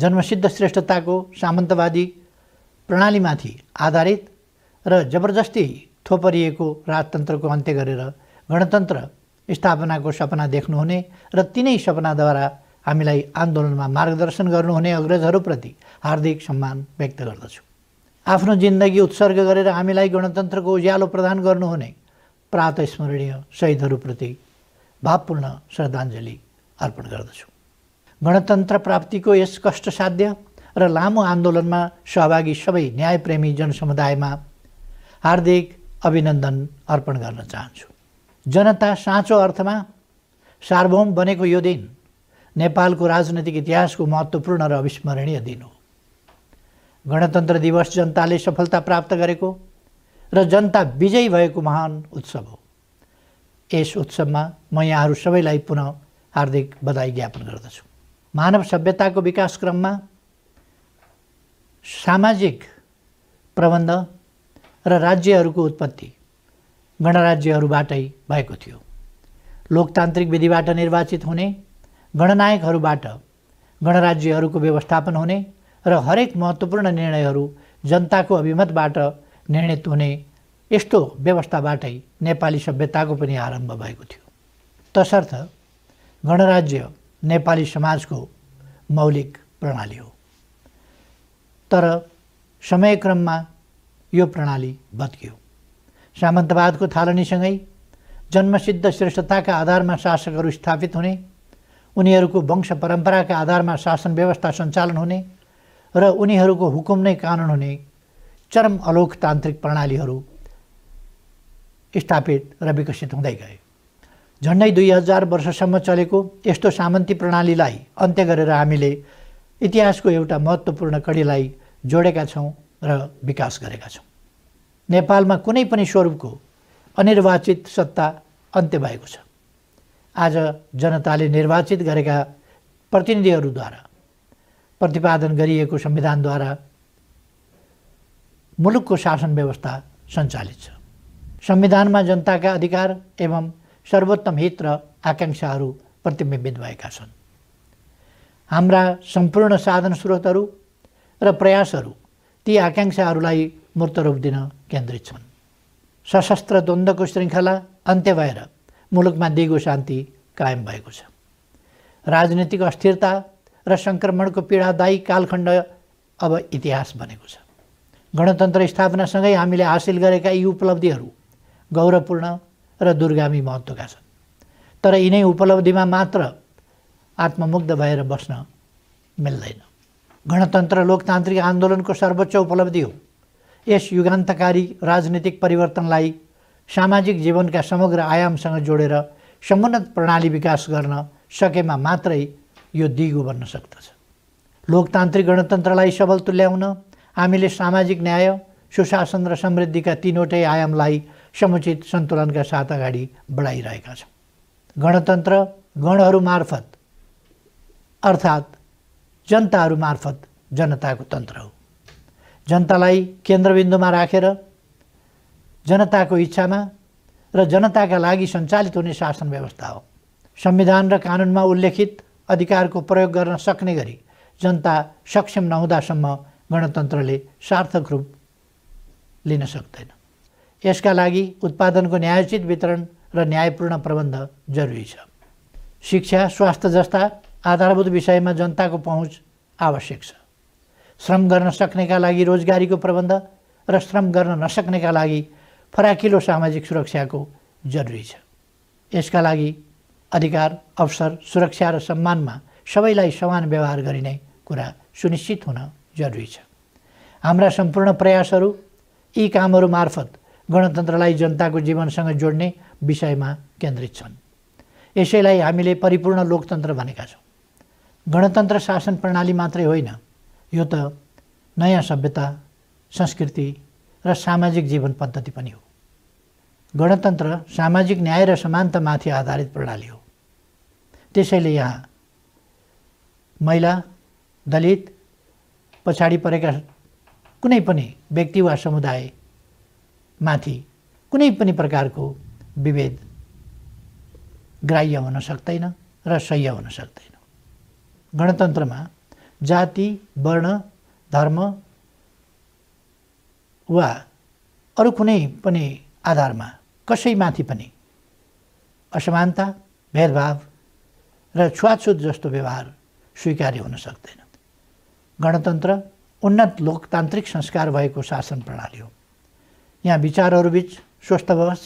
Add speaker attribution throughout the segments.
Speaker 1: जन्मसिद्ध श्रेष्ठताको सामन्तवादी प्रणालीमाथि आधारित र जबरजस्ती थोपरिएको राजतन्त्रको अन्त्य गरेर गणतन्त्र स्थापनाको सपना देख्नुहुने र तिनै सपनाद्वारा हामीलाई आन्दोलनमा मार्गदर्शन गर्नुहुने अग्रजहरूप्रति हार्दिक सम्मान व्यक्त गर्दछु आफ्नो जिन्दगी उत्सर्ग गरेर हामीलाई गणतन्त्रको उज्यालो प्रदान गर्नुहुने स्मरणीय शहीदहरूप्रति भावपूर्ण श्रद्धाञ्जली अर्पण गर्दछु गणतन्त्र प्राप्तिको यस कष्टसाध्य र लामो आन्दोलनमा सहभागी सबै न्यायप्रेमी जनसमुदायमा हार्दिक अभिनन्दन अर्पण गर्न चाहन्छु जनता साँचो अर्थमा सार्वभौम बनेको यो दिन नेपालको राजनैतिक इतिहासको महत्त्वपूर्ण र अविस्मरणीय दिन हो गणतन्त्र दिवस जनताले सफलता प्राप्त गरेको र जनता विजयी भएको महान उत्सव हो यस उत्सवमा म यहाँहरू सबैलाई पुनः हार्दिक बधाई ज्ञापन गर्दछु मानव सभ्यताको विकासक्रममा सामाजिक प्रबन्ध र राज्यहरूको उत्पत्ति गणराज्यहरूबाटै भएको थियो लोकतान्त्रिक विधिबाट निर्वाचित हुने गणनायकहरूबाट गणराज्यहरूको व्यवस्थापन हुने र हरेक महत्त्वपूर्ण निर्णयहरू जनताको अभिमतबाट निर्णित हुने यस्तो व्यवस्थाबाटै नेपाली सभ्यताको पनि आरम्भ भएको थियो तसर्थ गणराज्य नेपाली को मौलिक प्रणाली हो तर समय क्रम में यह प्रणाली सामंतवाद को थालनी संग जन्मसिद्ध आधार में शासक स्थापित उन्नी को वंश परंपरा का आधार में शासन व्यवस्था संचालन होने र को हुकुम नानून होने चरम अलोकतांत्रिक प्रणाली स्थापित रिकसित हो गए झन्डै दुई हजार वर्षसम्म चलेको यस्तो सामन्ती प्रणालीलाई अन्त्य गरेर हामीले इतिहासको एउटा महत्त्वपूर्ण कडीलाई जोडेका छौँ र विकास गरेका छौँ नेपालमा कुनै पनि स्वरूपको अनिर्वाचित सत्ता अन्त्य भएको छ आज जनताले निर्वाचित गरेका प्रतिनिधिहरूद्वारा प्रतिपादन गरिएको संविधानद्वारा मुलुकको शासन व्यवस्था सञ्चालित छ संविधानमा जनताका अधिकार एवं सर्वोत्तम हित र आकाङ्क्षाहरू प्रतिबिम्बित भएका छन् हाम्रा सम्पूर्ण साधन स्रोतहरू र प्रयासहरू ती आकाङ्क्षाहरूलाई मूर्त रूप दिन केन्द्रित छन् सशस्त्र द्वन्द्वको श्रृङ्खला अन्त्य भएर मुलुकमा दिगो शान्ति कायम भएको छ राजनीतिक अस्थिरता र सङ्क्रमणको पीडादायी कालखण्ड अब इतिहास बनेको छ गणतन्त्र स्थापनासँगै हामीले हासिल गरेका यी उपलब्धिहरू गौरवपूर्ण र दुर्गामी महत्त्वका छन् तर यिनै उपलब्धिमा मात्र आत्ममुग्ध भएर बस्न मिल्दैन गणतन्त्र लोकतान्त्रिक आन्दोलनको सर्वोच्च उपलब्धि हो यस युगान्तकारी राजनीतिक परिवर्तनलाई सामाजिक जीवनका समग्र आयामसँग जोडेर समुन्नत प्रणाली विकास गर्न सकेमा मात्रै यो दिगो बन्न सक्दछ लोकतान्त्रिक गणतन्त्रलाई सबल तुल्याउन हामीले सामाजिक न्याय सुशासन र समृद्धिका तिनवटै आयामलाई समुचित सन्तुलनका साथ अगाडि बढाइरहेका छौँ गणतन्त्र गणहरू मार्फत अर्थात् जनताहरू मार्फत जनताको तन्त्र हो जनतालाई केन्द्रबिन्दुमा राखेर जनताको इच्छामा र जनताका लागि सञ्चालित हुने शासन व्यवस्था हो संविधान र कानुनमा उल्लेखित अधिकारको प्रयोग गर्न सक्ने गरी जनता सक्षम नहुँदासम्म गणतन्त्रले सार्थक रूप लिन सक्दैन यसका लागि उत्पादनको न्यायोचित वितरण र न्यायपूर्ण प्रबन्ध जरुरी छ शिक्षा स्वास्थ्य जस्ता आधारभूत विषयमा जनताको पहुँच आवश्यक छ श्रम गर्न सक्नेका लागि रोजगारीको प्रबन्ध र श्रम गर्न नसक्नेका लागि फराकिलो सामाजिक सुरक्षाको जरुरी छ यसका लागि अधिकार अवसर सुरक्षा र सम्मानमा सबैलाई समान व्यवहार गरिने कुरा सुनिश्चित हुन जरुरी छ हाम्रा सम्पूर्ण प्रयासहरू यी कामहरू मार्फत गणतन्त्रलाई जनताको जीवनसँग जोड्ने विषयमा केन्द्रित छन् यसैलाई हामीले परिपूर्ण लोकतन्त्र भनेका छौँ गणतन्त्र शासन प्रणाली मात्रै होइन यो त नयाँ सभ्यता संस्कृति र सामाजिक जीवन पद्धति पनि हो गणतन्त्र सामाजिक न्याय र समानतामाथि आधारित प्रणाली हो त्यसैले यहाँ महिला दलित पछाडि परेका कुनै पनि व्यक्ति वा समुदाय माथि कुनै पनि प्रकारको विभेद ग्राह्य हुन सक्दैन र सह्य हुन सक्दैन गणतन्त्रमा जाति वर्ण धर्म वा अरू कुनै पनि आधारमा कसैमाथि पनि असमानता भेदभाव र छुवाछुत जस्तो व्यवहार स्वीकार्य हुन सक्दैन गणतन्त्र उन्नत लोकतान्त्रिक संस्कार भएको शासन प्रणाली हो यहाँ विचारहरूबीच स्वस्थ बहस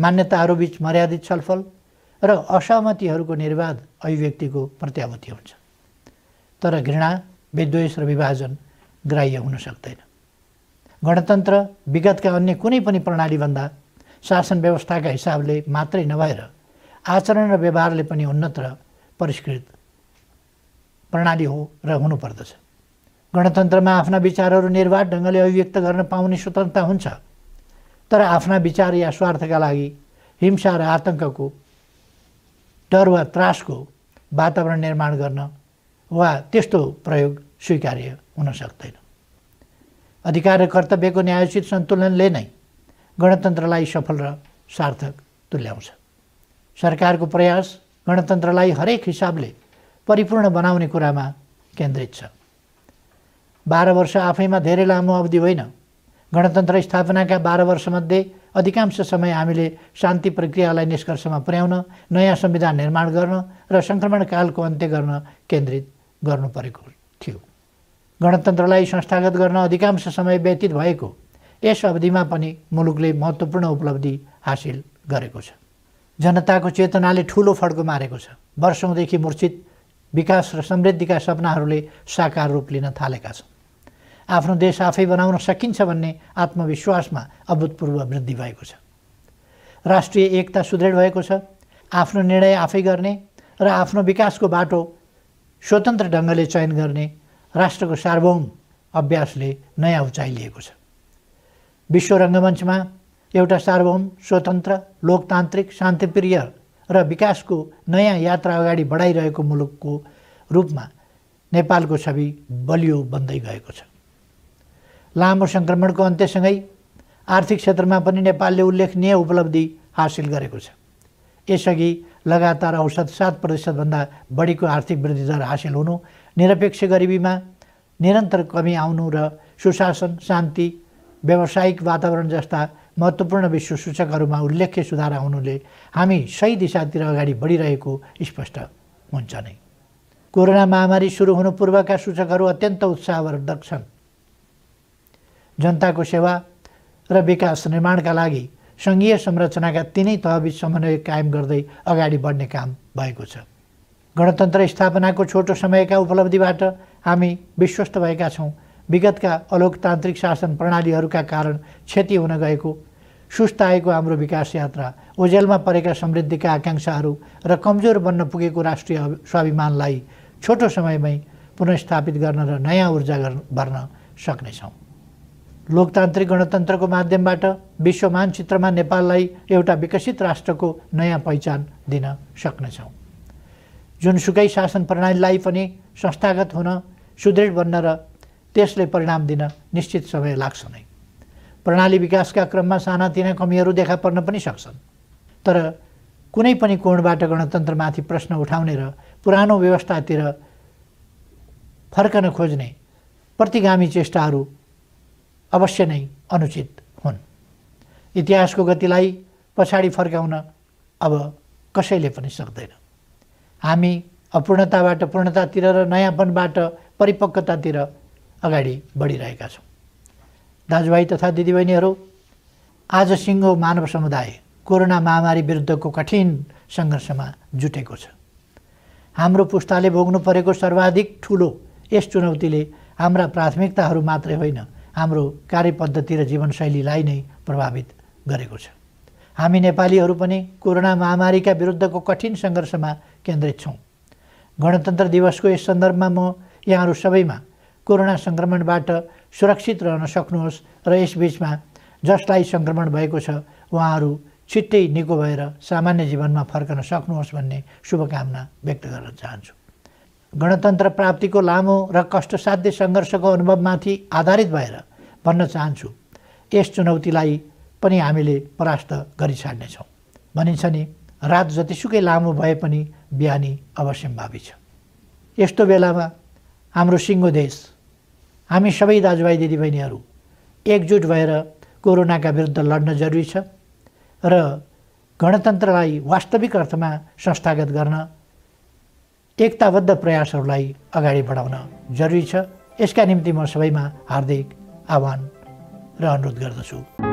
Speaker 1: मान्यताहरूबीच मर्यादित छलफल र असहमतिहरूको निर्वाध अभिव्यक्तिको प्रत्याभूति हुन्छ तर घृणा विद्वेष र विभाजन ग्राह्य हुन सक्दैन गणतन्त्र विगतका अन्य कुनै पनि प्रणालीभन्दा शासन व्यवस्थाका हिसाबले मात्रै नभएर आचरण र व्यवहारले पनि उन्नत र परिष्कृत प्रणाली हो र हुनुपर्दछ गणतन्त्रमा आफ्ना विचारहरू निर्वाध ढङ्गले अभिव्यक्त गर्न पाउने स्वतन्त्रता हुन्छ तर आफ्ना विचार या स्वार्थका लागि हिंसा र आतङ्कको डर वा त्रासको वातावरण निर्माण गर्न वा त्यस्तो प्रयोग स्वीकार्य हुन सक्दैन अधिकार र कर्तव्यको न्यायोचित सन्तुलनले नै गणतन्त्रलाई सफल र सार्थक तुल्याउँछ सरकारको प्रयास गणतन्त्रलाई हरेक हिसाबले परिपूर्ण बनाउने कुरामा केन्द्रित छ बाह्र वर्ष आफैमा धेरै लामो अवधि होइन गणतन्त्र स्थापनाका बाह्र वर्षमध्ये अधिकांश समय हामीले शान्ति प्रक्रियालाई निष्कर्षमा पुर्याउन नयाँ संविधान निर्माण गर्न र सङ्क्रमणकालको अन्त्य गर्न केन्द्रित गर्नु परेको थियो गणतन्त्रलाई संस्थागत गर्न अधिकांश समय व्यतीत भएको यस अवधिमा पनि मुलुकले महत्त्वपूर्ण उपलब्धि हासिल गरेको छ जनताको चेतनाले ठुलो फड्को मारेको छ वर्षौँदेखि मूर्छित विकास र समृद्धिका सपनाहरूले साकार रूप लिन थालेका छन् आफ्नो देश आफै बनाउन सकिन्छ भन्ने आत्मविश्वासमा अभूतपूर्व वृद्धि भएको छ राष्ट्रिय एकता सुदृढ भएको छ आफ्नो निर्णय आफै गर्ने र आफ्नो विकासको बाटो स्वतन्त्र ढङ्गले चयन गर्ने राष्ट्रको सार्वभौम अभ्यासले नयाँ उचाइ लिएको छ विश्व रङ्गमञ्चमा एउटा सार्वभौम स्वतन्त्र लोकतान्त्रिक शान्तिप्रिय र विकासको नयाँ यात्रा अगाडि बढाइरहेको मुलुकको रूपमा नेपालको छवि बलियो बन्दै गएको छ लामो सङ्क्रमणको अन्त्यसँगै आर्थिक क्षेत्रमा पनि नेपालले उल्लेखनीय उपलब्धि हासिल गरेको छ यसअघि लगातार औसत सात प्रतिशतभन्दा बढीको आर्थिक वृद्धि दर हासिल हुनु निरपेक्ष गरिबीमा निरन्तर कमी आउनु र सुशासन शान्ति व्यावसायिक वातावरण जस्ता महत्त्वपूर्ण विश्व सूचकहरूमा उल्लेख्य सुधार आउनुले हामी सही दिशातिर अगाडि बढिरहेको स्पष्ट हुन्छ नै कोरोना महामारी सुरु हुनु पूर्वका सूचकहरू अत्यन्त उत्साहवर्धक छन् जनताको सेवा र विकास निर्माणका लागि सङ्घीय संरचनाका तिनै तहबीच समन्वय कायम गर्दै अगाडि बढ्ने काम भएको छ गणतन्त्र स्थापनाको छोटो समयका उपलब्धिबाट हामी विश्वस्त भएका छौँ विगतका अलोकतान्त्रिक शासन प्रणालीहरूका कारण क्षति हुन गएको सुस्त आएको हाम्रो विकास यात्रा ओझेलमा परेका समृद्धिका आकाङ्क्षाहरू र कमजोर बन्न पुगेको राष्ट्रिय स्वाभिमानलाई छोटो समयमै पुनस्थापित गर्न र नयाँ ऊर्जा गर्न भर्न सक्नेछौँ लोकतान्त्रिक गणतन्त्रको माध्यमबाट विश्व मानचित्रमा नेपाललाई एउटा विकसित राष्ट्रको नयाँ पहिचान दिन सक्नेछौँ जुनसुकै शासन प्रणालीलाई पनि संस्थागत हुन सुदृढ बन्न र त्यसले परिणाम दिन निश्चित समय लाग्छ नै प्रणाली विकासका क्रममा सानातिना कमीहरू देखा पर्न पनि सक्छन् तर कुनै पनि कोणबाट गणतन्त्रमाथि प्रश्न उठाउने र पुरानो व्यवस्थातिर फर्कन खोज्ने प्रतिगामी चेष्टाहरू अवश्य नै अनुचित हुन् इतिहासको गतिलाई पछाडि फर्काउन अब कसैले पनि सक्दैन हामी अपूर्णताबाट पूर्णतातिर र नयाँपनबाट परिपक्वतातिर अगाडि बढिरहेका छौँ दाजुभाइ तथा दिदीबहिनीहरू आज सिङ्गो मानव समुदाय कोरोना महामारी विरुद्धको कठिन सङ्घर्षमा जुटेको छ हाम्रो पुस्ताले भोग्नु परेको सर्वाधिक ठुलो यस चुनौतीले हाम्रा प्राथमिकताहरू मात्रै होइन हाम्रो कार्यपद्धति र जीवनशैलीलाई नै प्रभावित गरेको छ हामी नेपालीहरू पनि कोरोना महामारीका विरुद्धको कठिन सङ्घर्षमा केन्द्रित छौँ गणतन्त्र दिवसको यस सन्दर्भमा म यहाँहरू सबैमा कोरोना सङ्क्रमणबाट सुरक्षित रहन सक्नुहोस् र यसबिचमा जसलाई सङ्क्रमण भएको छ उहाँहरू छिट्टै निको भएर सामान्य जीवनमा फर्कन सक्नुहोस् भन्ने शुभकामना व्यक्त गर्न चाहन्छु गणतन्त्र प्राप्तिको लामो र कष्टसाध्य सङ्घर्षको अनुभवमाथि आधारित भएर भन्न चाहन्छु यस चुनौतीलाई पनि हामीले परास्त गरिछाड्नेछौँ भनिन्छ नि रात जतिसुकै लामो भए पनि बिहानी अवश्य अवश्यम्भावी छ यस्तो बेलामा हाम्रो सिङ्गो देश हामी सबै दाजुभाइ दिदीबहिनीहरू एकजुट भएर कोरोनाका विरुद्ध लड्न जरुरी छ र गणतन्त्रलाई वास्तविक अर्थमा संस्थागत गर्न एकताबद्ध प्रयासहरूलाई अगाडि बढाउन जरुरी छ यसका निम्ति म सबैमा हार्दिक आह्वान र अनुरोध गर्दछु